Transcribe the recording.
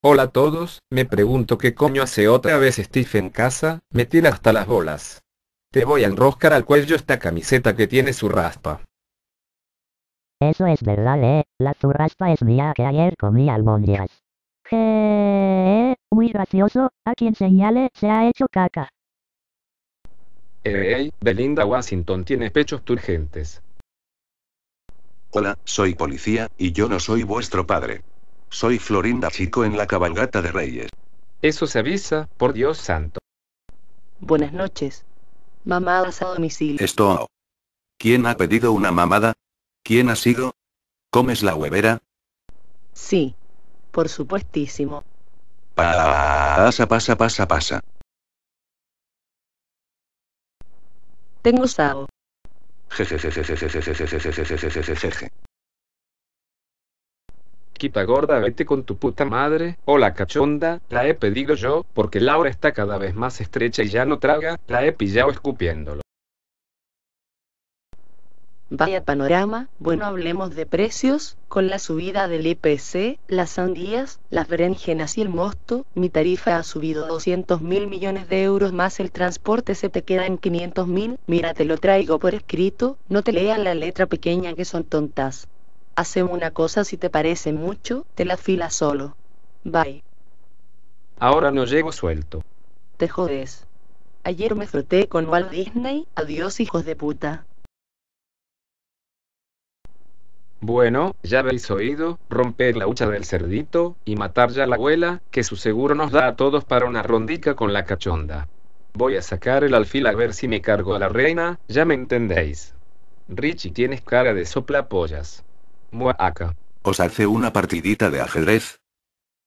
Hola a todos, me pregunto qué coño hace otra vez Steve en casa, me tiene hasta las bolas. Te voy a enroscar al cuello esta camiseta que tiene su raspa. Eso es verdad, eh, la su raspa es mía que ayer comí albóndigas. eh muy gracioso, a quien señale se ha hecho caca. Eh, Belinda Washington tiene pechos turgentes. Hola, soy policía, y yo no soy vuestro padre. Soy Florinda Chico en la cabalgata de Reyes. Eso se avisa, por Dios santo. Buenas noches. Mamadas a domicilio. Esto. ¿Quién ha pedido una mamada? ¿Quién ha sido? ¿Comes la huevera? Sí. Por supuestísimo. Pasa, pasa, pasa, pasa. Tengo sabo. Quita gorda, vete con tu puta madre. Hola cachonda, la he pedido yo, porque Laura está cada vez más estrecha y ya no traga, la he pillado escupiéndolo. Vaya panorama, bueno hablemos de precios, con la subida del IPC, las sandías, las berenjenas y el mosto, mi tarifa ha subido 200 mil millones de euros más el transporte se te queda en 500 mil, mira te lo traigo por escrito, no te lean la letra pequeña que son tontas. Hacemos una cosa si te parece mucho, te la fila solo. Bye. Ahora no llego suelto. Te jodes. Ayer me froté con Walt Disney, adiós hijos de puta. Bueno, ya habéis oído, romper la hucha del cerdito, y matar ya la abuela, que su seguro nos da a todos para una rondica con la cachonda. Voy a sacar el alfil a ver si me cargo a la reina, ya me entendéis. Richie tienes cara de soplapollas. ¿Os hace una partidita de ajedrez?